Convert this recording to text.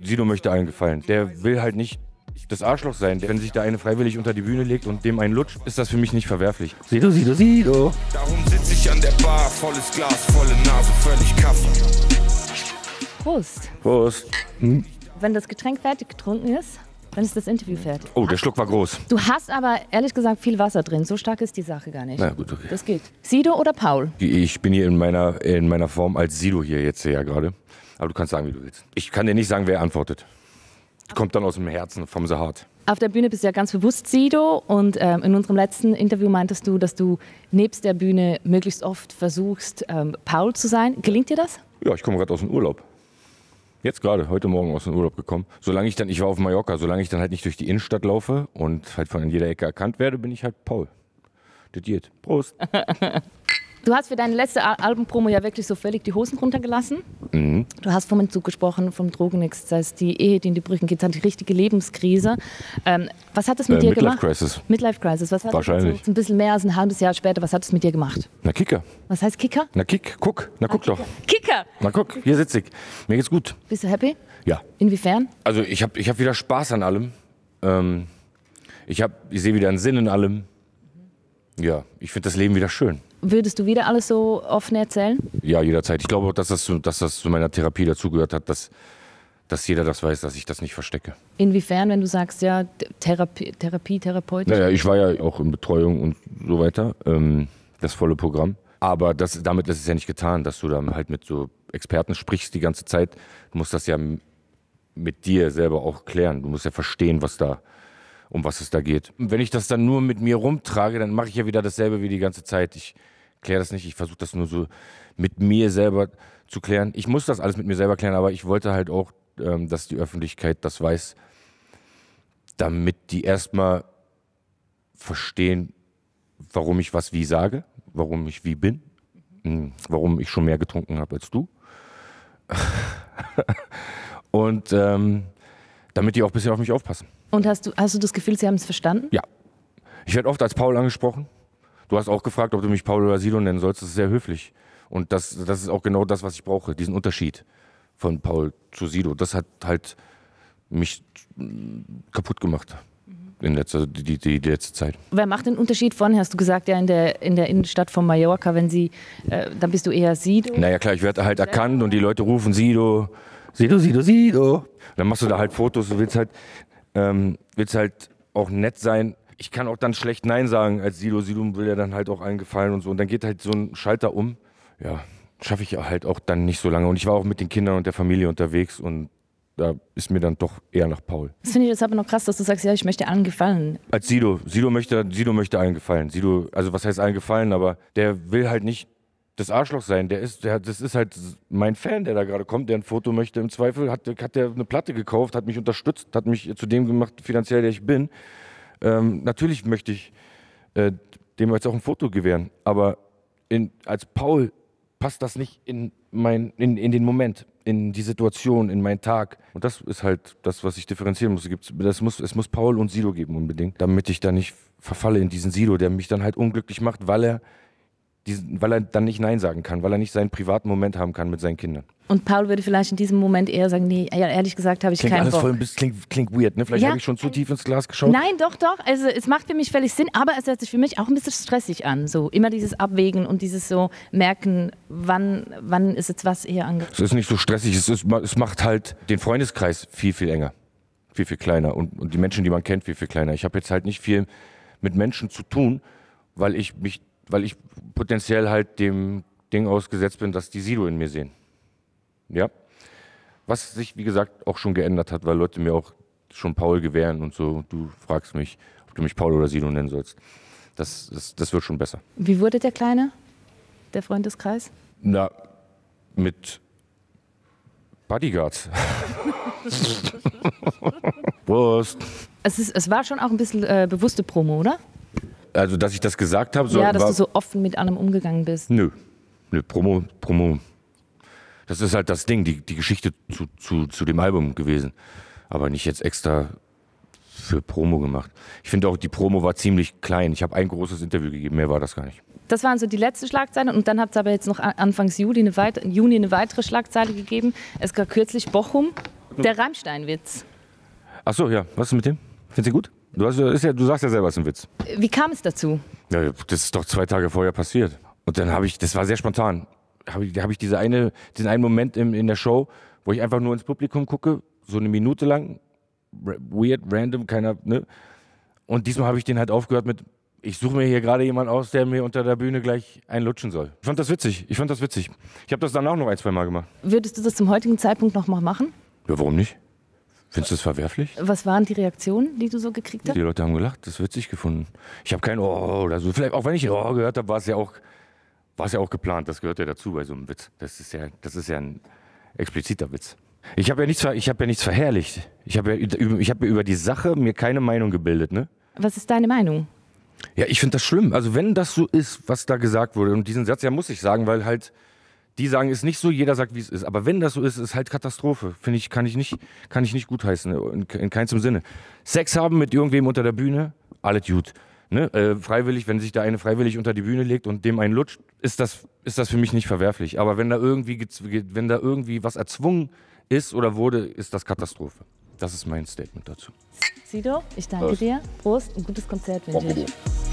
Sido möchte allen gefallen. Der will halt nicht das Arschloch sein. Wenn sich da eine freiwillig unter die Bühne legt und dem einen lutscht, ist das für mich nicht verwerflich. Sido, Sido, Sido. Darum sitze ich an der Bar, volles Glas, volle Nase, völlig Kaffee. Prost. Prost. Hm. Wenn das Getränk fertig getrunken ist, dann ist das Interview fertig. Oh, der Schluck war groß. Du hast aber ehrlich gesagt viel Wasser drin. So stark ist die Sache gar nicht. Na gut, okay. Das geht. Sido oder Paul? Ich bin hier in meiner, in meiner Form als Sido hier jetzt ja gerade. Aber du kannst sagen, wie du willst. Ich kann dir nicht sagen, wer antwortet. Kommt dann aus dem Herzen, vom Sahat. Auf der Bühne bist du ja ganz bewusst Sido und ähm, in unserem letzten Interview meintest du, dass du nebst der Bühne möglichst oft versuchst, ähm, Paul zu sein. Gelingt dir das? Ja, ich komme gerade aus dem Urlaub. Jetzt gerade, heute Morgen aus dem Urlaub gekommen. Solange ich dann, ich war auf Mallorca, solange ich dann halt nicht durch die Innenstadt laufe und halt von jeder Ecke erkannt werde, bin ich halt Paul. Dediert. Prost. Du hast für deine letzte Albumpromo ja wirklich so völlig die Hosen runtergelassen. Mhm. Du hast vom Entzug gesprochen, vom Drogenexzess, die Ehe, die in die Brüchen geht, die richtige Lebenskrise. Ähm, was hat das mit äh, dir Midlife gemacht? Midlife Crisis. Midlife Crisis. Was hat Wahrscheinlich. Das, so ein bisschen mehr als ein halbes Jahr später, was hat es mit dir gemacht? Na Kicker. Was heißt Kicker? Na Kick, guck, na ah, guck Kicker. doch. Kicker! Na guck, hier sitze ich. Mir geht's gut. Bist du happy? Ja. Inwiefern? Also ich habe ich hab wieder Spaß an allem. Ähm, ich, hab, ich sehe wieder einen Sinn in allem. Ja, ich finde das Leben wieder schön. Würdest du wieder alles so offen erzählen? Ja, jederzeit. Ich glaube, dass das, dass das zu meiner Therapie dazugehört hat, dass, dass jeder das weiß, dass ich das nicht verstecke. Inwiefern, wenn du sagst, ja, Therapie, Therapie Therapeut? Naja, ich war ja auch in Betreuung und so weiter, ähm, das volle Programm. Aber das, damit ist es ja nicht getan, dass du dann halt mit so Experten sprichst die ganze Zeit. Du musst das ja mit dir selber auch klären. Du musst ja verstehen, was da um was es da geht. Wenn ich das dann nur mit mir rumtrage, dann mache ich ja wieder dasselbe wie die ganze Zeit. Ich kläre das nicht. Ich versuche das nur so mit mir selber zu klären. Ich muss das alles mit mir selber klären, aber ich wollte halt auch, ähm, dass die Öffentlichkeit das weiß, damit die erstmal verstehen, warum ich was wie sage, warum ich wie bin, hm, warum ich schon mehr getrunken habe als du. Und ähm, damit die auch ein bisschen auf mich aufpassen. Und hast du, hast du das Gefühl, sie haben es verstanden? Ja. Ich werde oft als Paul angesprochen. Du hast auch gefragt, ob du mich Paolo Asilo nennen sollst. Das ist sehr höflich. Und das, das ist auch genau das, was ich brauche, diesen Unterschied von Paul zu Sido. Das hat halt mich kaputt gemacht in letzter, die, die, die, letzte Zeit. Wer macht den Unterschied von, hast du gesagt, ja, in der, in der Innenstadt von Mallorca, wenn sie, äh, dann bist du eher Sido? Naja, klar, ich werde halt erkannt und die Leute rufen Sido, Sido, Sido, Sido. dann machst du da halt Fotos, du willst halt, ähm, willst halt auch nett sein, ich kann auch dann schlecht Nein sagen als Sido. Sido will ja dann halt auch allen gefallen und so. Und dann geht halt so ein Schalter um. Ja, schaffe ich halt auch dann nicht so lange. Und ich war auch mit den Kindern und der Familie unterwegs und da ist mir dann doch eher nach Paul. Das finde ich jetzt aber noch krass, dass du sagst, ja, ich möchte allen gefallen. Als Sido. Sido möchte, Sido möchte allen gefallen. Sido, also was heißt allen gefallen, aber der will halt nicht das Arschloch sein. Der ist, der, das ist halt mein Fan, der da gerade kommt, der ein Foto möchte. Im Zweifel hat, hat der eine Platte gekauft, hat mich unterstützt, hat mich zu dem gemacht finanziell, der ich bin. Ähm, natürlich möchte ich äh, dem jetzt auch ein Foto gewähren, aber in, als Paul passt das nicht in, mein, in, in den Moment, in die Situation, in meinen Tag. Und das ist halt das, was ich differenzieren muss. Das muss es muss Paul und Silo geben unbedingt, damit ich da nicht verfalle in diesen Silo, der mich dann halt unglücklich macht, weil er diesen, weil er dann nicht Nein sagen kann, weil er nicht seinen privaten Moment haben kann mit seinen Kindern. Und Paul würde vielleicht in diesem Moment eher sagen, nee, ehrlich gesagt habe ich klingt keinen alles Bock. Voll ein bisschen, klingt, klingt weird, ne? Vielleicht ja. habe ich schon zu tief ins Glas geschaut. Nein, doch, doch. Also es macht für mich völlig Sinn, aber es hört sich für mich auch ein bisschen stressig an. So immer dieses Abwägen und dieses so merken, wann, wann ist jetzt was eher angekommen. Es ist nicht so stressig, es, ist, es macht halt den Freundeskreis viel, viel enger. Viel, viel kleiner. Und, und die Menschen, die man kennt, viel, viel kleiner. Ich habe jetzt halt nicht viel mit Menschen zu tun, weil ich mich weil ich potenziell halt dem Ding ausgesetzt bin, dass die Sido in mir sehen. Ja. Was sich, wie gesagt, auch schon geändert hat, weil Leute mir auch schon Paul gewähren und so. Du fragst mich, ob du mich Paul oder Sido nennen sollst. Das, das, das wird schon besser. Wie wurde der Kleine, der Freundeskreis? Na, mit Bodyguards. Wurst. Es, ist, es war schon auch ein bisschen äh, bewusste Promo, oder? Also, dass ich das gesagt habe? So, ja, dass war, du so offen mit einem umgegangen bist. Nö. Nö, Promo, Promo. Das ist halt das Ding, die, die Geschichte zu, zu, zu dem Album gewesen. Aber nicht jetzt extra für Promo gemacht. Ich finde auch, die Promo war ziemlich klein. Ich habe ein großes Interview gegeben, mehr war das gar nicht. Das waren so die letzte Schlagzeile und dann hat es aber jetzt noch anfangs Juli eine weitere, Juni eine weitere Schlagzeile gegeben. Es gab kürzlich Bochum, der hm. rammstein Ach so, ja. Was ist mit dem? Findest du gut? Du, hast, ja, du sagst ja selber, es ist ein Witz. Wie kam es dazu? Ja, das ist doch zwei Tage vorher passiert. Und dann habe ich, das war sehr spontan, habe ich, hab ich diese eine, diesen einen Moment in, in der Show, wo ich einfach nur ins Publikum gucke, so eine Minute lang, weird, random, keiner, ne? Und diesmal habe ich den halt aufgehört mit, ich suche mir hier gerade jemanden aus, der mir unter der Bühne gleich einlutschen soll. Ich fand das witzig. Ich fand das witzig. Ich habe das dann auch noch ein, zwei Mal gemacht. Würdest du das zum heutigen Zeitpunkt nochmal machen? Ja, warum nicht? Findest du das verwerflich? Was waren die Reaktionen, die du so gekriegt hast? Die Leute haben gelacht, das witzig gefunden. Ich habe kein Oh oder so. Vielleicht, auch wenn ich Oh gehört habe, war es ja auch, war es ja auch geplant. Das gehört ja dazu bei so einem Witz. Das ist ja, das ist ja ein expliziter Witz. Ich habe ja nichts, ich habe ja nichts verherrlicht. Ich habe ja, ich habe ja über die Sache mir keine Meinung gebildet, ne? Was ist deine Meinung? Ja, ich finde das schlimm. Also wenn das so ist, was da gesagt wurde und diesen Satz ja muss ich sagen, weil halt die sagen, es ist nicht so, jeder sagt, wie es ist. Aber wenn das so ist, ist es halt Katastrophe. Finde ich, kann ich nicht, kann ich nicht gutheißen. In, in keinem Sinne. Sex haben mit irgendwem unter der Bühne, alles gut. Ne? Äh, freiwillig, wenn sich da eine freiwillig unter die Bühne legt und dem einen lutscht, ist das, ist das für mich nicht verwerflich. Aber wenn da irgendwie, wenn da irgendwie was erzwungen ist oder wurde, ist das Katastrophe. Das ist mein Statement dazu. Sido, ich danke Prost. dir. Prost, ein gutes Konzert wünsche ich.